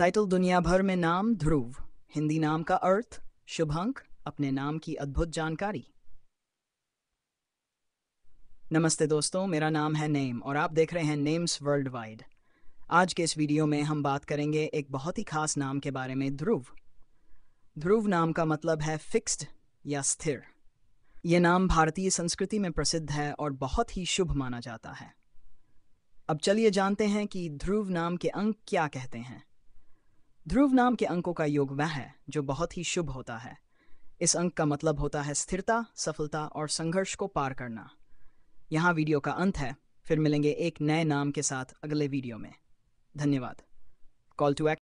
title दुनिया भर में नाम ध्रुव हिंदी नाम का अर्थ शुभंक अपने नाम की अद्भुत जानकारी नमस्ते दोस्तों मेरा नाम है नेम और आप देख रहे हैं नेम्स वर्ल्ड वाइड आज के इस वीडियो में हम बात करेंगे एक बहुत ही खास नाम के बारे में ध्रुव ध्रुव नाम का मतलब है फिक्स्ड या स्थिर ये नाम भारतीय संस्कृति में प्रसिद्ध है और बहुत ही शुभ माना जाता है अब चलिए जानते हैं कि ध्रुव नाम के अंक क्या कहते हैं ध्रुव नाम के अंकों का योग वह है जो बहुत ही शुभ होता है इस अंक का मतलब होता है स्थिरता सफलता और संघर्ष को पार करना यहाँ वीडियो का अंत है फिर मिलेंगे एक नए नाम के साथ अगले वीडियो में धन्यवाद कॉल टू एक्ट